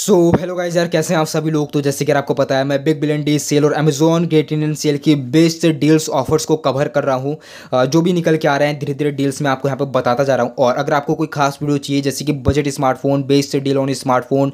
so hello guys यार कैसे हैं आप सभी लोग तो जैसे कि आपको पता है मैं बिग बिलियन डी सेल और अमेजोन ग्रेट इंडियन सेल की बेस्ट डील्स ऑफर्स को कवर कर रहा हूँ जो भी निकल के आ रहे हैं धीरे धीरे डील्स में आपको यहाँ पर बताता जा रहा हूँ और अगर आपको कोई खास वीडियो चाहिए जैसे कि budget smartphone best deal on smartphone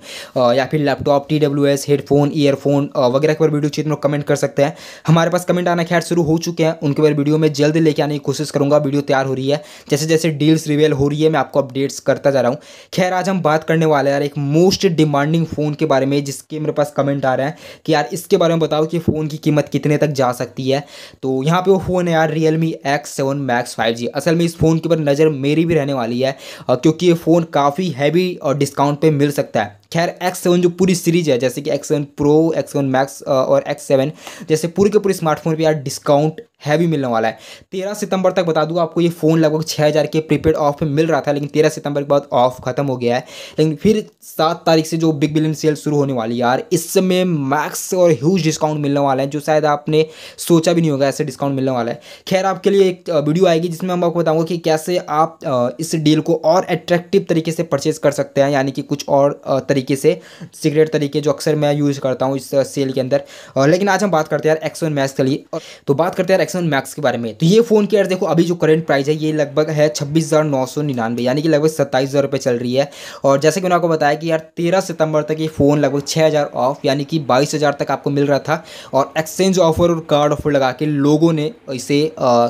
या फिर laptop T W S headphone earphone वगैरह के ऊपर वीडियो चाहिए तो कमेंट कर सकते हैं हमारे पास कमेंट आना खैर शुरू हो चुके हैं उनके ऊपर वीडियो में जल्द लेके आने की कोशिश करूँगा वीडियो तैयार हो रही है जैसे जैसे डील्स रिवेल हो रही है मैं आपको अपडेट्स करता जा रहा हूँ खैर आज हम बात करने वाले यार एक मोस्ट डिमांड ट्रेंडिंग फ़ोन के बारे में जिसके मेरे पास कमेंट आ रहे हैं कि यार इसके बारे में बताओ कि फ़ोन की कीमत कितने तक जा सकती है तो यहाँ पे वो फ़ोन है यार Realme X seven Max five G असल में इस फ़ोन के ऊपर नज़र मेरी भी रहने वाली है क्योंकि ये फ़ोन काफ़ी हैवी और डिस्काउंट पर मिल सकता है खैर एक्स सेवन जो पूरी सीरीज है जैसे कि X seven pro Max max और एक्स सेवन जैसे पूरे के पूरे स्मार्टफोन पर यार डिस्काउंट हैवी मिलने वाला है तेरह सितंबर तक बता दूँ आपको ये फ़ोन लगभग छः हज़ार के प्रीपेड ऑफ में मिल रहा था लेकिन तेरह सितंबर के बाद ऑफ खत्म हो गया है लेकिन फिर सात तारीख से जो बिग बिलियन सेल शुरू होने वाली यार इस समय मैक्स और ह्यूज डिस्काउंट मिलने वाला है जो शायद आपने सोचा भी नहीं होगा ऐसे डिस्काउंट मिलने वाला है खैर आपके लिए एक वीडियो आएगी जिसमें हम आपको बताऊँगा कि कैसे आप इस डील को और अट्रैक्टिव तरीके से परचेज कर सकते हैं यानी कि कुछ और तरीके तरीके से सीक्रेट तरीके जो अक्सर मैं यूज़ करता हूँ इस सेल के अंदर और लेकिन आज हम बात करते हैं यार एक्सन मैक्स के लिए तो बात करते हैं यार एक्सन मैक्स के बारे में तो ये फ़ोन के यार देखो अभी जो करेंट प्राइस है ये लगभग है छब्बीस यानी कि लगभग सत्ताईस हज़ार चल रही है और जैसे कि मैंने आपको बताया कि यार तेरह सितंबर तक ये फ़ोन लगभग छः ऑफ यानी कि बाईस तक आपको मिल रहा था और एक्सचेंज ऑफर और कार्ड ऑफर लगा के लोगों ने इसे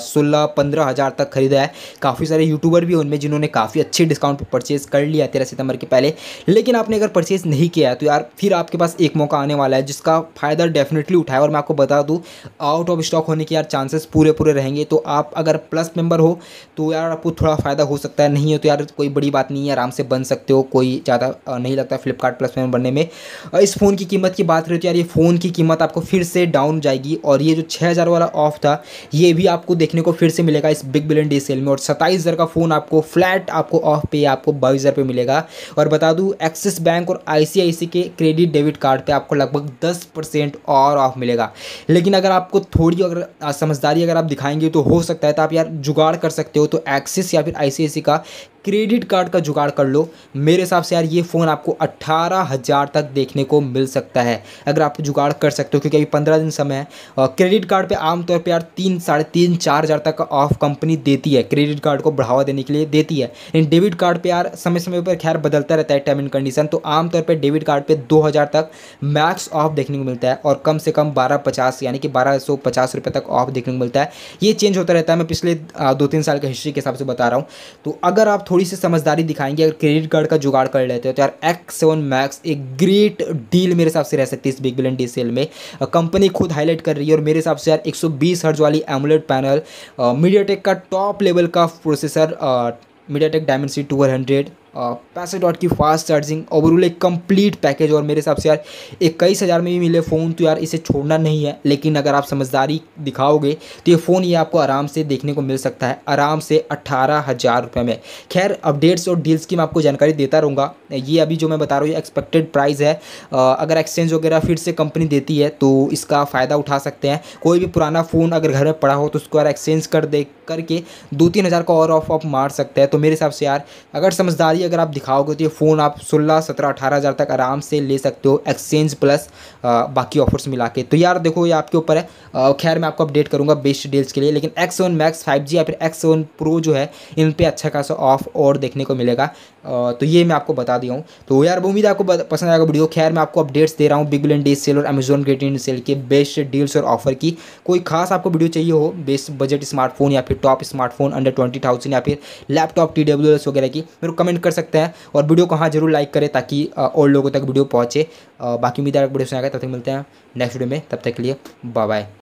सोलह पंद्रह हज़ार तक खरीदा है काफ़ी सारे यूट्यूबर भी उनमें जिन्होंने काफ़ी अच्छे डिस्काउंट पर परचेज़ कर लिया तेरह सितंबर के पहले लेकिन आपने अगर परचेज़ नहीं किया है तो यार फिर आपके पास एक मौका आने वाला है जिसका फ़ायदा डेफिनेटली उठाए और मैं आपको बता दूँ आउट ऑफ स्टॉक होने के यार चांसेस पूरे पूरे रहेंगे तो आप अगर प्लस मेंबर हो तो यार आपको थोड़ा फ़ायदा हो सकता है नहीं हो तो यार कोई बड़ी बात नहीं है आराम से बन सकते हो कोई ज़्यादा नहीं लगता फ्लिपकार्ट प्लस मेंबर बनने में इस फ़ोन की कीमत की बात करें तो यार ये फ़ोन की कीमत आपको फिर से डाउन जाएगी और ये जो छः वाला ऑफ था ये भी आपको देखने को फिर से मिलेगा इस बिग बिलियन डे सेल में और सत्ताईस का फ़ोन आपको फ्लैट आपको ऑफ पे आपको बाईस पे मिलेगा और बता दूँ एक्सिस बैंक और आई के क्रेडिट डेबिट कार्ड पे आपको लगभग दस परसेंट और ऑफ मिलेगा लेकिन अगर आपको थोड़ी अगर समझदारी अगर आप दिखाएंगे तो हो सकता है तो आप यार जुगाड़ कर सकते हो तो एक्सिस या फिर आई का क्रेडिट कार्ड का जुगाड़ कर लो मेरे हिसाब से यार ये फ़ोन आपको अट्ठारह हज़ार तक देखने को मिल सकता है अगर आप जुगाड़ कर सकते हो क्योंकि अभी पंद्रह दिन समय है और क्रेडिट कार्ड पे आमतौर पे यार तीन साढ़े तीन चार हज़ार तक का ऑफ कंपनी देती है क्रेडिट कार्ड को बढ़ावा देने के लिए देती है लेकिन डेबिट कार्ड पर यार समय समय पर खैर बदलता रहता है टर्म एंड कंडीशन तो आमतौर पर डेबिट कार्ड पर दो तक मैक्स ऑफ देखने को मिलता है और कम से कम बारह पचास यानी कि बारह सौ पचास रुपये तक ऑफ देखने को मिलता है ये चेंज होता रहता है मैं पिछले दो तीन साल के हिस्ट्री के हिसाब से बता रहा हूँ तो अगर आप थोड़ी सी समझदारी दिखाएंगे अगर क्रेडिट कार्ड का जुगाड़ कर लेते हो तो यार एक्स सेवन मैक्स एक ग्रेट डील मेरे हिसाब से रह सकती है इस बिग बिलियन डी सेल में कंपनी खुद हाईलाइट कर रही है और मेरे हिसाब से यार एक सौ वाली एमुलेट पैनल मीडिया का टॉप लेवल का processor MediaTek Dimensity two hundred पैसे डॉट की फास्ट चार्जिंग ओवरऑल एक कंप्लीट पैकेज और मेरे हिसाब से यार इक्कीस हज़ार में भी मिले फ़ोन तो यार इसे छोड़ना नहीं है लेकिन अगर आप समझदारी दिखाओगे तो ये फ़ोन ये आपको आराम से देखने को मिल सकता है आराम से अट्ठारह हज़ार रुपये में खैर अपडेट्स और डील्स की मैं आपको जानकारी देता रहूँगा ये अभी जो मैं बता रहा हूँ ये एक्सपेक्टेड प्राइस है अगर एक्सचेंज वगैरह फिर से कंपनी देती है तो इसका फ़ायदा उठा सकते हैं कोई भी पुराना फ़ोन अगर घर में पड़ा हो तो उसको यार एक्सचेंज कर दे करके दो तीन हज़ार का और ऑफ आप मार सकते हैं तो मेरे हिसाब से यार अगर समझदारी अगर आप दिखाओगे तो ये फ़ोन आप सोलह सत्रह अठारह हज़ार तक आराम से ले सकते हो एक्सचेंज प्लस आ, बाकी ऑफर्स मिला के तो यार देखो ये आपके ऊपर है खैर मैं आपको अपडेट करूँगा बेस्ट डील्स के लिए लेकिन X one max five G या फिर एक्स वन प्रो जो है इन पर अच्छा खासा ऑफ और देखने को मिलेगा आ, तो ये मैं आपको बता दिया हूँ तो यार उम्मीद आपको पसंद आएगा वीडियो खैर मैं आपको अपडेट्स दे रहा हूँ बिग बिलियन डीज सेल और अमेजोन ग्रेट इंडियन सेल के बेस्ट डील्स और ऑफर की कोई खास आपको वीडियो चाहिए हो बेस्ट बजट स्मार्टफोन या फिर फिर top smartphone under twenty thousand या फिर लैपटॉप टी डब्ल्यू एस वगैरह की मेरे को कमेंट कर सकते हैं और वीडियो को हाँ जरूर लाइक करें ताकि और लोगों तक वीडियो पहुँचे बाकी उम्मीद है वीडियो सुना तब तक मिलते हैं नेक्स्ट वीडियो में तब तक के लिए बाय